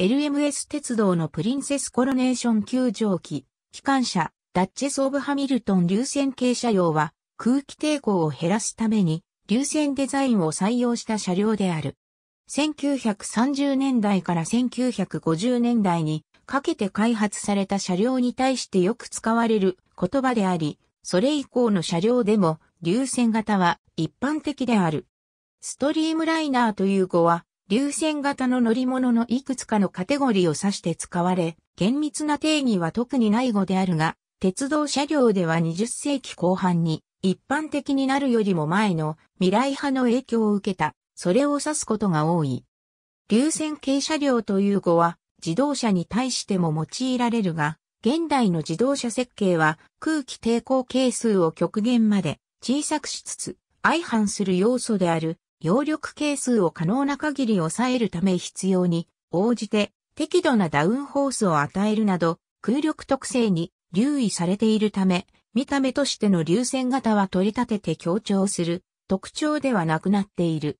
LMS 鉄道のプリンセスコロネーション球場機、機関車、ダッチェス・オブ・ハミルトン流線形車両は空気抵抗を減らすために流線デザインを採用した車両である。1930年代から1950年代にかけて開発された車両に対してよく使われる言葉であり、それ以降の車両でも流線型は一般的である。ストリームライナーという語は流線型の乗り物のいくつかのカテゴリーを指して使われ、厳密な定義は特にない語であるが、鉄道車両では20世紀後半に一般的になるよりも前の未来派の影響を受けた、それを指すことが多い。流線型車両という語は自動車に対しても用いられるが、現代の自動車設計は空気抵抗係数を極限まで小さくしつつ相反する要素である揚力係数を可能な限り抑えるため必要に応じて適度なダウンホースを与えるなど空力特性に留意されているため見た目としての流線型は取り立てて強調する特徴ではなくなっている。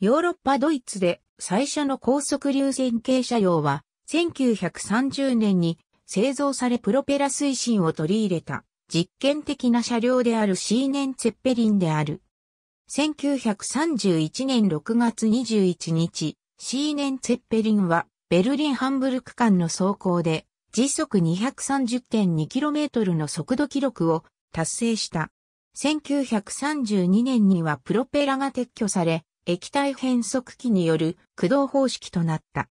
ヨーロッパドイツで最初の高速流線系車両は1930年に製造されプロペラ推進を取り入れた実験的な車両であるシーネンツェッペリンである。1931年6月21日、シーネンツェッペリンはベルリンハンブルク間の走行で時速 230.2km の速度記録を達成した。1932年にはプロペラが撤去され、液体変速機による駆動方式となった。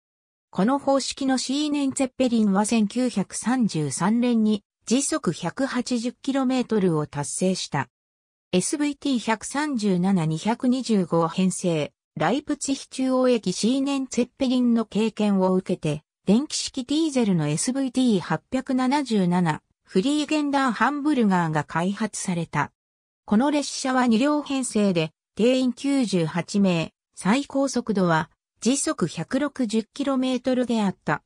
この方式のシーネンツェッペリンは1933年に時速 180km を達成した。SVT137-225 編成、ライプツヒ中央駅シーネンツェッペリンの経験を受けて、電気式ディーゼルの SVT877 フリーゲンダーハンブルガーが開発された。この列車は2両編成で、定員98名、最高速度は時速 160km であった。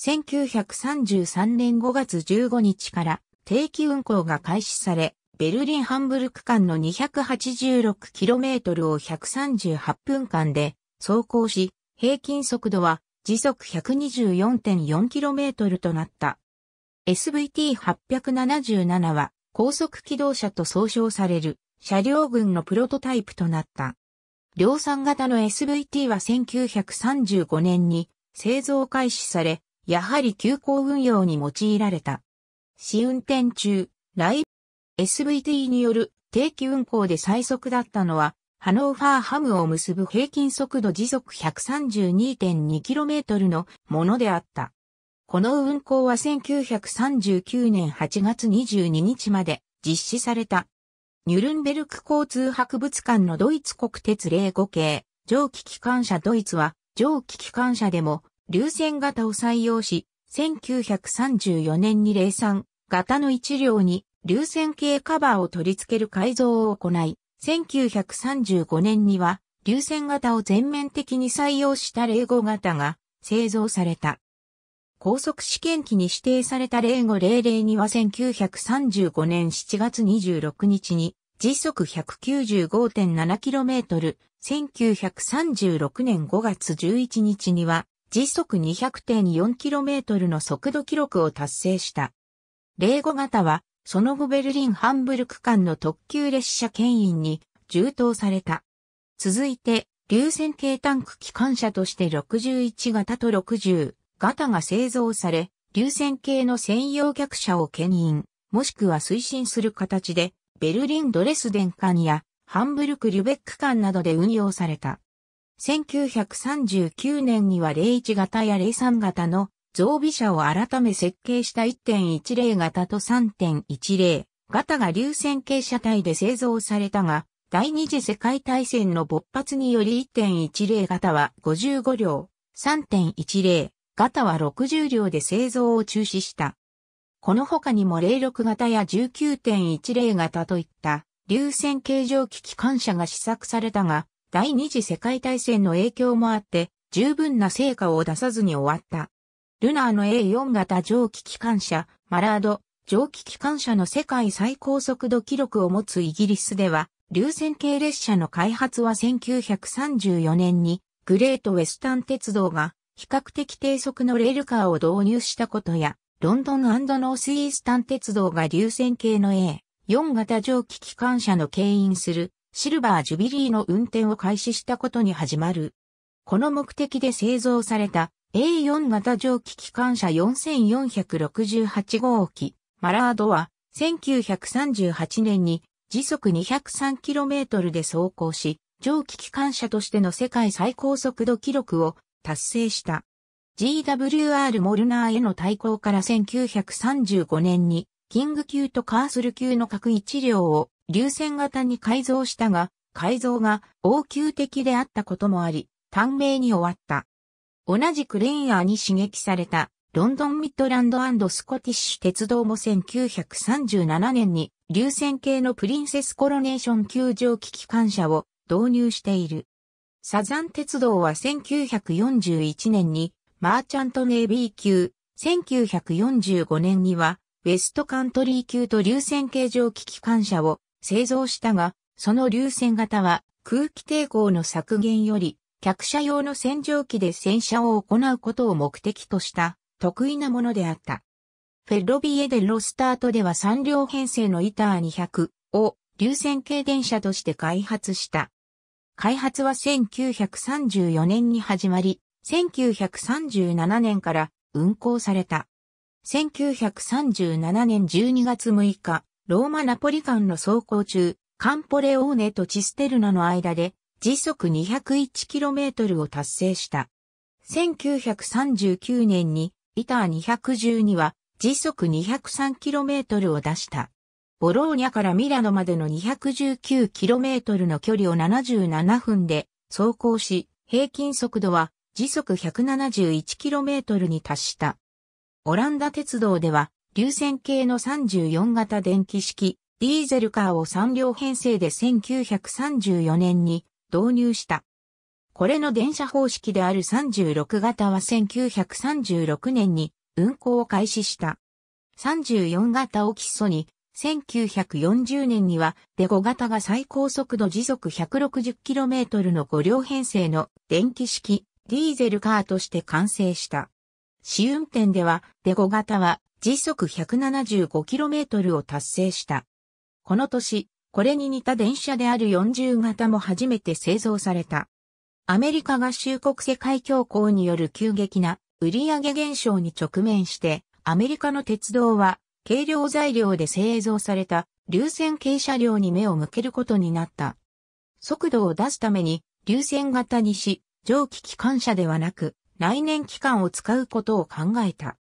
1933年5月15日から定期運行が開始され、ベルリン・ハンブルク間の 286km を138分間で走行し、平均速度は時速 124.4km となった。SVT877 は高速機動車と総称される車両群のプロトタイプとなった。量産型の SVT は1935年に製造開始され、やはり急行運用に用いられた。試運転中、ライ SVT による定期運行で最速だったのは、ハノーファーハムを結ぶ平均速度時速 132.2km のものであった。この運行は1939年8月22日まで実施された。ニュルンベルク交通博物館のドイツ国鉄05系蒸気機関車ドイツは蒸気機関車でも流線型を採用し、1934年に03型の1両に流線形カバーを取り付ける改造を行い、1935年には流線型を全面的に採用した零5型が製造された。高速試験機に指定された0500には1935年7月26日に時速 195.7km、1936年5月11日には時速 200.4km の速度記録を達成した。05型はその後ベルリン・ハンブルク間の特急列車牽引に充当された。続いて、流線系タンク機関車として61型と60型が製造され、流線系の専用客車を牽引、もしくは推進する形で、ベルリン・ドレスデン間やハンブルク・リュベック間などで運用された。1939年には01型や03型の常備車を改め設計した1.10型と3.10型が流線形車体で製造されたが、第二次世界大戦の勃発により1.10型は55両、3.10型は60両で製造を中止した。この他にも06型や19.10型といった流線形状機機関車が試作されたが、第二次世界大戦の影響もあって、十分な成果を出さずに終わった。ルナーの A4 型蒸気機関車、マラード、蒸気機関車の世界最高速度記録を持つイギリスでは、流線系列車の開発は1934年に、グレートウェスタン鉄道が、比較的低速のレールカーを導入したことや、ロンドンノースイースタン鉄道が流線系の A4 型蒸気機関車の牽引するシルバージュビリーの運転を開始したことに始まる。この目的で製造された A4 型蒸気機関車4468号機、マラードは、1938年に時速 203km で走行し、蒸気機関車としての世界最高速度記録を達成した。GWR モルナーへの対抗から1935年に、キング級とカーソル級の各1両を流線型に改造したが、改造が応急的であったこともあり、短命に終わった。同じくレイヤーに刺激されたロンドンミッドランドスコティッシュ鉄道も1937年に流線形のプリンセスコロネーション球場機機関車を導入している。サザン鉄道は1941年にマーチャントネイビー級、1945年にはウェストカントリー級と流線形状機機関車を製造したが、その流線型は空気抵抗の削減より客車用の洗浄機で洗車を行うことを目的とした得意なものであった。フェッロビエデロスタートでは3両編成のイター200を流線形電車として開発した。開発は1934年に始まり、1937年から運行された。1937年12月6日、ローマナポリ間の走行中、カンポレオーネとチステルナの間で時速 201km を達成した。1939年にイター212は時速 203km を出した。ボローニャからミラノまでの 219km の距離を77分で走行し、平均速度は時速 171km に達した。オランダ鉄道では、流線形の34型電気式、ディーゼルカーを3両編成で1934年に導入した。これの電車方式である36型は1936年に運行を開始した。34型を基礎に、1940年にはデゴ型が最高速度時速 160km の5両編成の電気式ディーゼルカーとして完成した。試運転ではデゴ型は時速 175km を達成した。この年、これに似た電車である40型も初めて製造された。アメリカ合衆国世界恐慌による急激な売上減少に直面して、アメリカの鉄道は軽量材料で製造された流線軽車両に目を向けることになった。速度を出すために流線型にし、蒸気機関車ではなく内燃機関を使うことを考えた。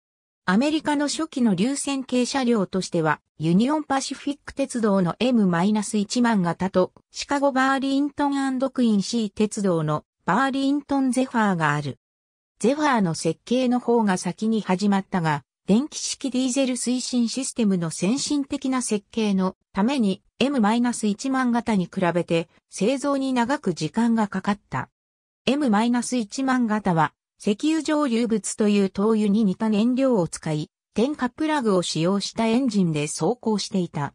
アメリカの初期の流線形車両としては、ユニオンパシフィック鉄道の M-1 万型と、シカゴバーリントンクインシー鉄道のバーリントンゼファーがある。ゼファーの設計の方が先に始まったが、電気式ディーゼル推進システムの先進的な設計のために M-1 万型に比べて製造に長く時間がかかった。M-1 万型は石油蒸留物という灯油に似た燃料を使い、点火プラグを使用したエンジンで走行していた。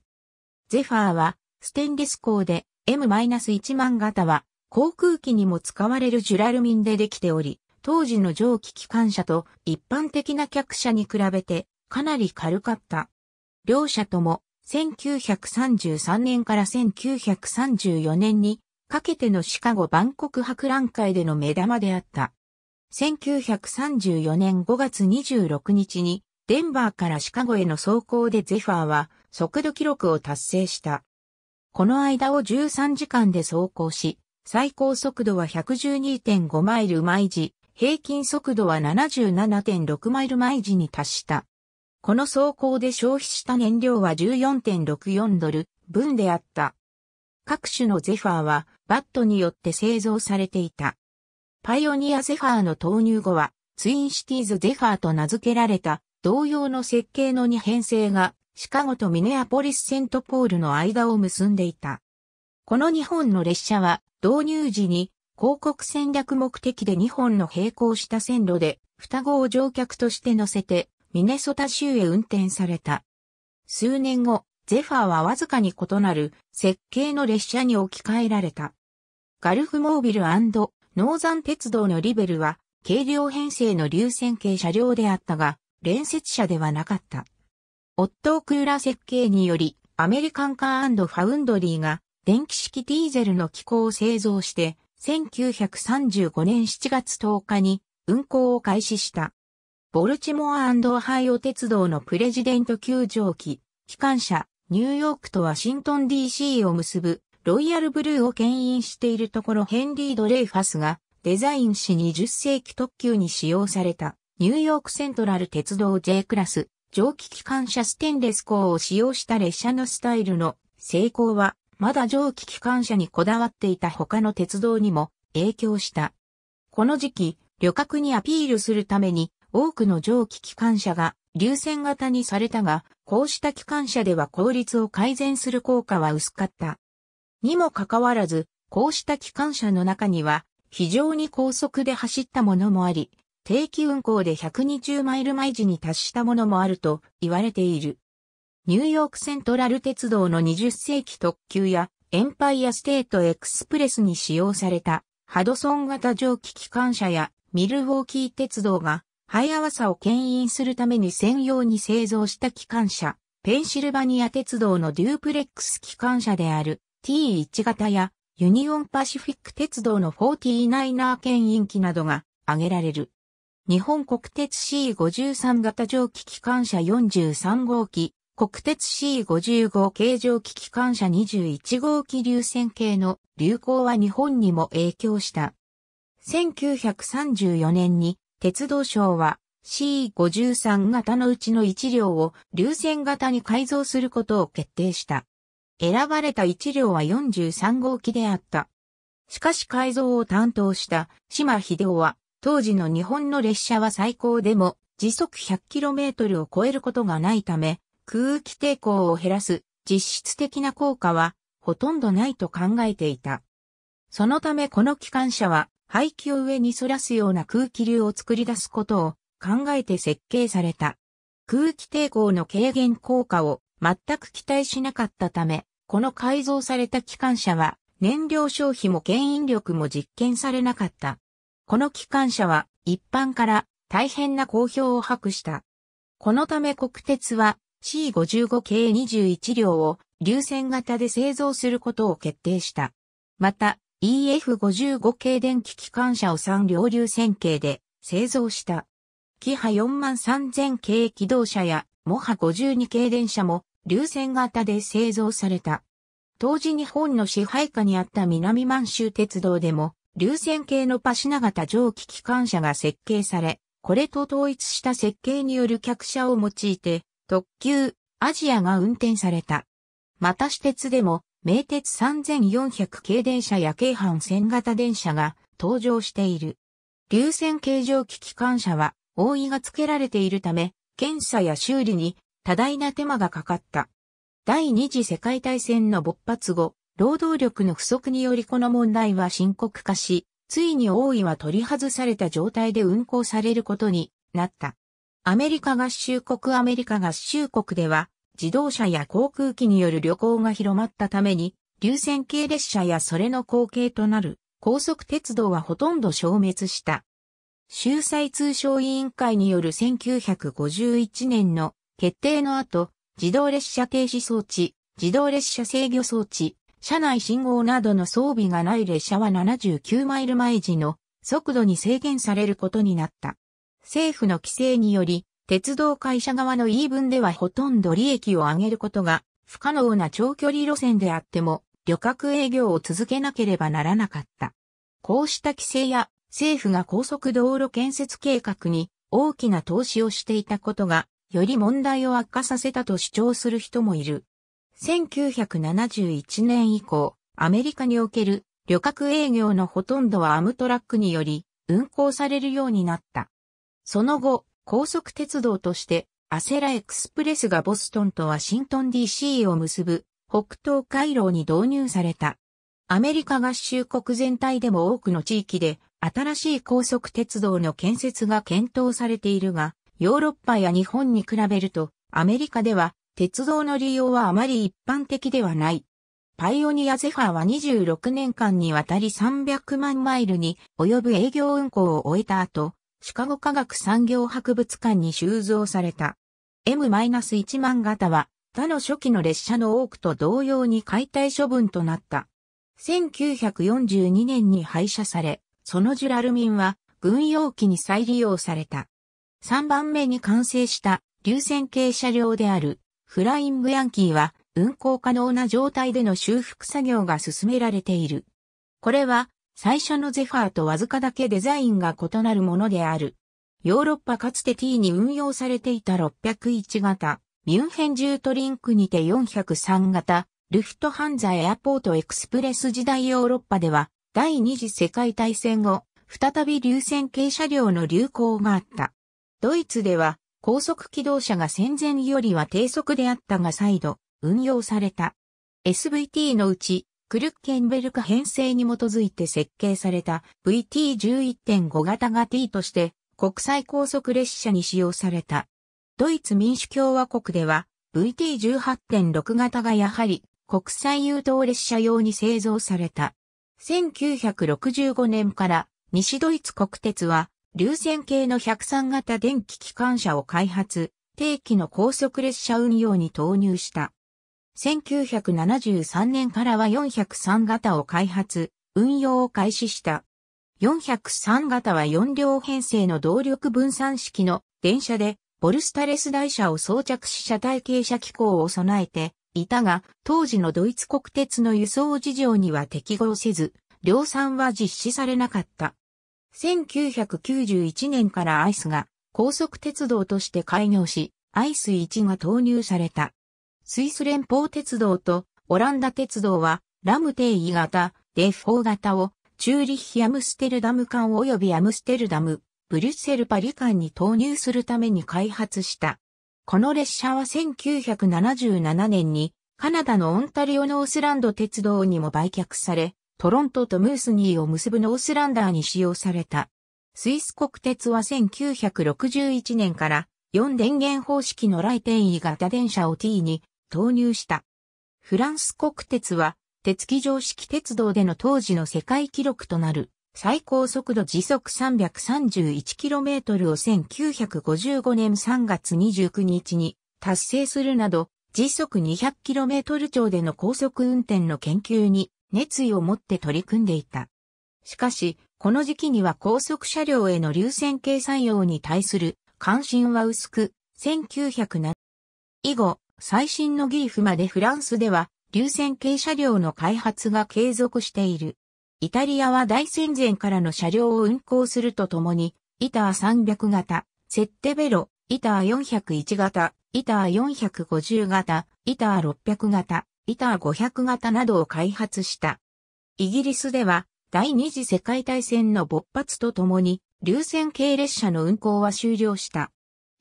ゼファーは、ステンレス鋼で M-1 万型は、航空機にも使われるジュラルミンでできており、当時の蒸気機関車と一般的な客車に比べてかなり軽かった。両車とも1933年から1934年にかけてのシカゴ万国博覧会での目玉であった。1934年5月26日に、デンバーからシカゴへの走行でゼファーは速度記録を達成した。この間を13時間で走行し、最高速度は112.5マイル毎時、平均速度は77.6マイル毎時に達した。この走行で消費した燃料は14.64ドル分であった。各種のゼファーはバットによって製造されていた。パイオニアゼファーの投入後は、ツインシティーズゼファーと名付けられた、同様の設計の二編成が、シカゴとミネアポリス・セントポールの間を結んでいた。この2本の列車は、導入時に、広告戦略目的で2本の並行した線路で、双子を乗客として乗せて、ミネソタ州へ運転された。数年後、ゼファーはわずかに異なる設計の列車に置き換えられた。ガルフモービルノーザン鉄道のリベルは、軽量編成の流線形車両であったが、連接車ではなかった。オットークーラ設計により、アメリカンカーファウンドリーが、電気式ディーゼルの機構を製造して、1935年7月10日に運行を開始した。ボルチモアオハイオ鉄道のプレジデント急上機、機関車、ニューヨークとワシントン DC を結ぶロイヤルブルーを牽引しているところヘンリー・ドレイファスがデザインし20世紀特急に使用されたニューヨークセントラル鉄道 J クラス蒸気機関車ステンレス鋼を使用した列車のスタイルの成功はまだ蒸気機関車にこだわっていた他の鉄道にも影響した。この時期、旅客にアピールするために多くの蒸気機関車が流線型にされたが、こうした機関車では効率を改善する効果は薄かった。にもかかわらず、こうした機関車の中には、非常に高速で走ったものもあり、定期運行で120マイル毎時に達したものもあると言われている。ニューヨークセントラル鉄道の20世紀特急やエンパイアステートエクスプレスに使用されたハドソン型蒸気機関車やミルウォーキー鉄道が早合わさを牽引するために専用に製造した機関車、ペンシルバニア鉄道のデュープレックス機関車である。T1 型やユニオンパシフィック鉄道の 49er 牽引機などが挙げられる。日本国鉄 C53 型蒸気機関車43号機、国鉄 C55 形状機機関車21号機流線系の流行は日本にも影響した。1934年に鉄道省は C53 型のうちの1両を流線型に改造することを決定した。選ばれた1両は43号機であった。しかし改造を担当した島秀夫は、当時の日本の列車は最高でも時速 100km を超えることがないため、空気抵抗を減らす実質的な効果はほとんどないと考えていた。そのためこの機関車は排気を上に反らすような空気流を作り出すことを考えて設計された。空気抵抗の軽減効果を全く期待しなかったため、この改造された機関車は燃料消費も牽引力も実験されなかった。この機関車は一般から大変な好評を博した。このため国鉄は C55 系21両を流線型で製造することを決定した。また EF55 系電気機関車を3両流線形で製造した。キハ4万3000系機動車やモハ52系電車も流線型で製造された。当時日本の支配下にあった南満州鉄道でも、流線系のパシナ型蒸気機関車が設計され、これと統一した設計による客車を用いて、特急、アジアが運転された。また私鉄でも、名鉄3400系電車や京阪線型電車が登場している。流線形蒸気機関車は、覆いが付けられているため、検査や修理に多大な手間がかかった。第二次世界大戦の勃発後、労働力の不足によりこの問題は深刻化し、ついに大井は取り外された状態で運行されることになった。アメリカ合衆国アメリカ合衆国では、自動車や航空機による旅行が広まったために、流線系列車やそれの後継となる高速鉄道はほとんど消滅した。秀才通商委員会による1951年の決定の後、自動列車停止装置、自動列車制御装置、車内信号などの装備がない列車は79マイル毎時の速度に制限されることになった。政府の規制により、鉄道会社側の言い分ではほとんど利益を上げることが不可能な長距離路線であっても、旅客営業を続けなければならなかった。こうした規制や政府が高速道路建設計画に大きな投資をしていたことがより問題を悪化させたと主張する人もいる。1971年以降、アメリカにおける旅客営業のほとんどはアムトラックにより運行されるようになった。その後、高速鉄道としてアセラエクスプレスがボストンとワシントン DC を結ぶ北東回廊に導入された。アメリカ合衆国全体でも多くの地域で新しい高速鉄道の建設が検討されているが、ヨーロッパや日本に比べると、アメリカでは、鉄道の利用はあまり一般的ではない。パイオニアゼファーは26年間にわたり300万マイルに及ぶ営業運行を終えた後、シカゴ科学産業博物館に収蔵された。M-1 万型は他の初期の列車の多くと同様に解体処分となった。1942年に廃車され、そのジュラルミンは軍用機に再利用された。3番目に完成した流線形車両であるフライングヤンキーは運行可能な状態での修復作業が進められている。これは最初のゼファーとわずかだけデザインが異なるものである。ヨーロッパかつて T に運用されていた601型、ミュンヘンジュートリンクにて403型、ルフトハンザエアポートエクスプレス時代ヨーロッパでは、第二次世界大戦後、再び流線形車両の流行があった。ドイツでは、高速機動車が戦前よりは低速であったが再度、運用された。SVT のうち、クルッケンベルク編成に基づいて設計された VT11.5 型が T として国際高速列車に使用された。ドイツ民主共和国では VT18.6 型がやはり国際誘導列車用に製造された。1965年から西ドイツ国鉄は流線形の103型電気機関車を開発、定期の高速列車運用に投入した。1973年からは403型を開発、運用を開始した。403型は4両編成の動力分散式の電車で、ボルスタレス台車を装着し車体傾斜機構を備えていたが、当時のドイツ国鉄の輸送事情には適合せず、量産は実施されなかった。1991年からアイスが高速鉄道として開業し、アイス1が投入された。スイス連邦鉄道とオランダ鉄道はラム定位型、デフォー型をチューリッヒ・アムステルダム間及びアムステルダム、ブリュッセル・パリ間に投入するために開発した。この列車は1977年にカナダのオンタリオノースランド鉄道にも売却され、トロントとムースニーを結ぶノースランダーに使用された。スイス国鉄は1961年から4電源方式の来店位型電車を T に投入した。フランス国鉄は鉄機常式鉄道での当時の世界記録となる最高速度時速 331km を1955年3月29日に達成するなど時速 200km 超での高速運転の研究に熱意を持って取り組んでいた。しかし、この時期には高速車両への流線形採用に対する関心は薄く、1907以後、最新のギーフまでフランスでは流線形車両の開発が継続している。イタリアは大戦前からの車両を運行するとともに、イター300型、セッテベロ、イター401型、イター450型、イター600型、ビター500型などを開発した。イギリスでは第二次世界大戦の勃発とともに流線系列車の運行は終了した。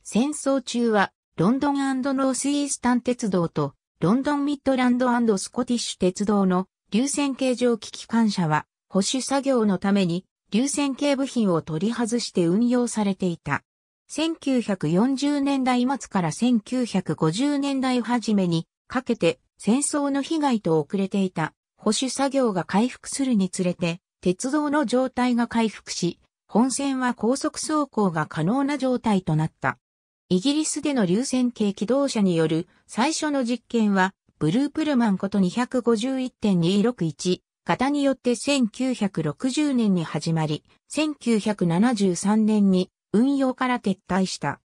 戦争中はロンドンノースイースタン鉄道とロンドンミッドランドスコティッシュ鉄道の流線形蒸気機関車は保守作業のために流線形部品を取り外して運用されていた。1940年代末から1950年代初めにかけて戦争の被害と遅れていた保守作業が回復するにつれて、鉄道の状態が回復し、本線は高速走行が可能な状態となった。イギリスでの流線形機動車による最初の実験は、ブループルマンこと251.261型によって1960年に始まり、1973年に運用から撤退した。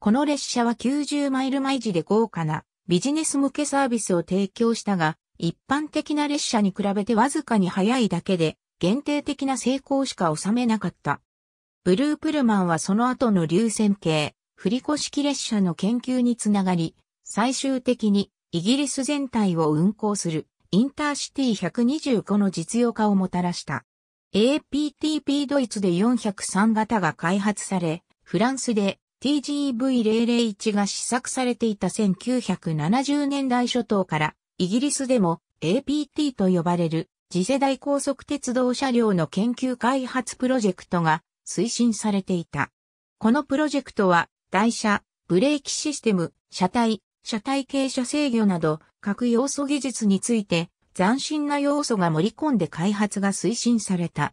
この列車は90マイル毎時で豪華なビジネス向けサービスを提供したが、一般的な列車に比べてわずかに早いだけで、限定的な成功しか収めなかった。ブループルマンはその後の流線形、振り子式列車の研究につながり、最終的にイギリス全体を運行するインターシティ125の実用化をもたらした。APTP ドイツで403型が開発され、フランスで TGV001 が試作されていた1970年代初頭から、イギリスでも APT と呼ばれる次世代高速鉄道車両の研究開発プロジェクトが推進されていた。このプロジェクトは、台車、ブレーキシステム、車体、車体傾斜制御など、各要素技術について、斬新な要素が盛り込んで開発が推進された。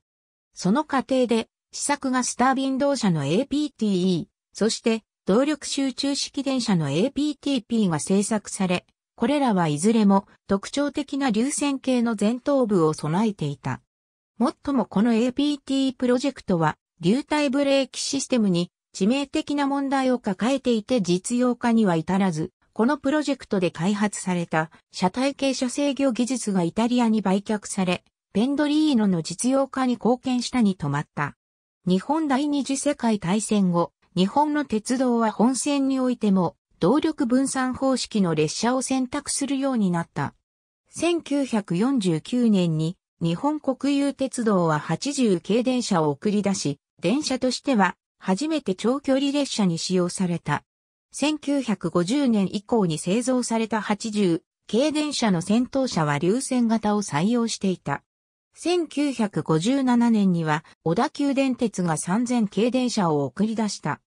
その過程で、試作がスタービン動車の APTE、そして、動力集中式電車の APTP が製作され、これらはいずれも特徴的な流線形の前頭部を備えていた。もっともこの APT プロジェクトは、流体ブレーキシステムに致命的な問題を抱えていて実用化には至らず、このプロジェクトで開発された車体系車制御技術がイタリアに売却され、ペンドリーノの実用化に貢献したに止まった。日本第二次世界大戦後、日本の鉄道は本線においても動力分散方式の列車を選択するようになった。1949年に日本国有鉄道は80系電車を送り出し、電車としては初めて長距離列車に使用された。1950年以降に製造された80系電車の先頭車は流線型を採用していた。1957年には小田急電鉄が3000系電車を送り出した。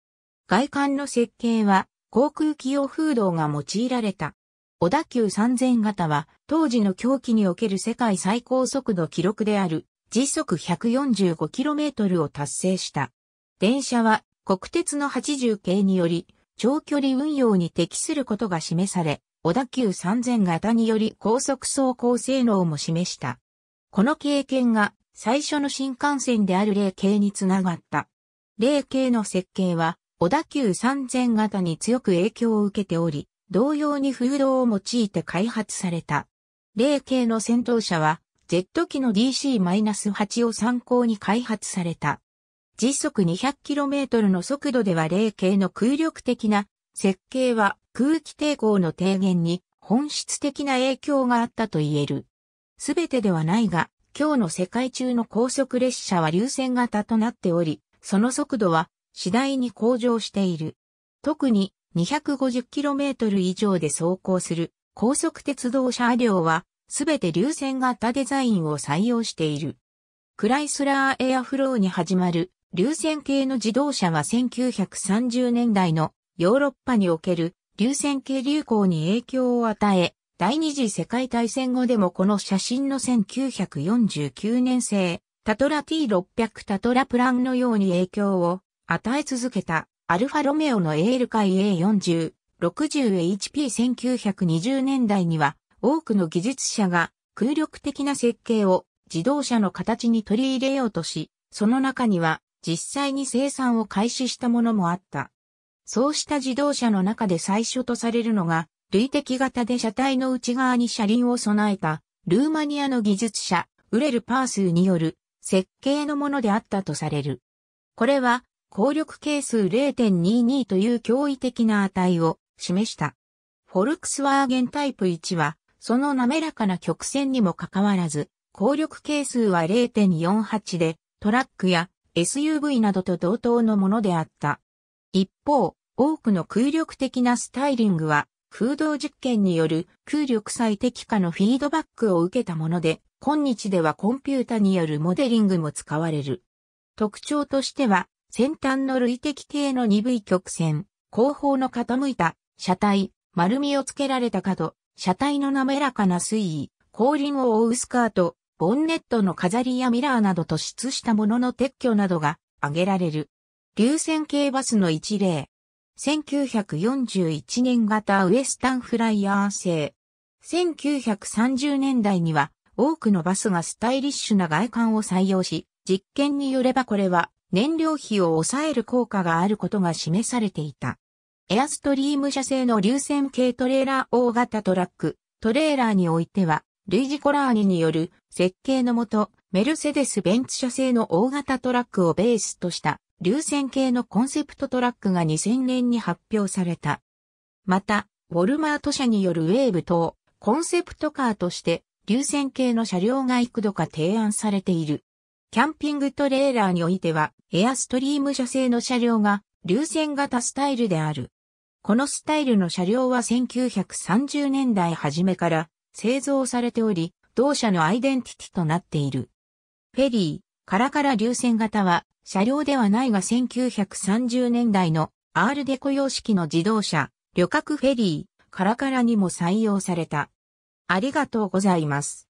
外観の設計は航空機用風洞が用いられた。小田急3000型は当時の狂気における世界最高速度記録である時速 145km を達成した。電車は国鉄の80系により長距離運用に適することが示され、小田急3000型により高速走行性能も示した。この経験が最初の新幹線である霊系につながった。霊系の設計は小田急3000型に強く影響を受けており、同様に風洞を用いて開発された。霊系の先頭車は、Z 機の DC-8 を参考に開発された。時速 200km の速度では霊系の空力的な設計は空気抵抗の低減に本質的な影響があったと言える。すべてではないが、今日の世界中の高速列車は流線型となっており、その速度は次第に向上している。特に 250km 以上で走行する高速鉄道車両は、すべて流線型デザインを採用している。クライスラーエアフローに始まる流線系の自動車は1930年代のヨーロッパにおける流線系流行に影響を与え、第二次世界大戦後でもこの写真の1949年製、タトラ T600 タトラプランのように影響を与え続けたアルファロメオのエール界 A40、60HP1920 年代には多くの技術者が空力的な設計を自動車の形に取り入れようとし、その中には実際に生産を開始したものもあった。そうした自動車の中で最初とされるのが累積型で車体の内側に車輪を備えた、ルーマニアの技術者、ウレル・パースーによる設計のものであったとされる。これは、効力係数0.22という驚異的な値を示した。フォルクスワーゲンタイプ1は、その滑らかな曲線にもかかわらず、効力係数は0.48で、トラックや SUV などと同等のものであった。一方、多くの空力的なスタイリングは、空洞実験による空力最適化のフィードバックを受けたもので、今日ではコンピュータによるモデリングも使われる。特徴としては、先端の類的系の鈍い曲線、後方の傾いた車体、丸みをつけられた角、車体の滑らかな水位、後輪を覆うスカート、ボンネットの飾りやミラーなど突出したものの撤去などが挙げられる。流線系バスの一例、1941年型ウエスタンフライヤー製。1930年代には多くのバスがスタイリッシュな外観を採用し、実験によればこれは燃料費を抑える効果があることが示されていた。エアストリーム社製の流線系トレーラー大型トラック、トレーラーにおいては、ルイジ・コラーニによる設計のもと、メルセデス・ベンツ社製の大型トラックをベースとした流線形のコンセプトトラックが2000年に発表された。また、ウォルマート社によるウェーブ等、コンセプトカーとして、流線形の車両が幾度か提案されている。キャンピングトレーラーにおいては、エアストリーム社製の車両が、流線型スタイルである。このスタイルの車両は1930年代初めから製造されており、同社のアイデンティティとなっている。フェリー、カラカラ流線型は車両ではないが1930年代のアールデコ様式の自動車、旅客フェリー、カラカラにも採用された。ありがとうございます。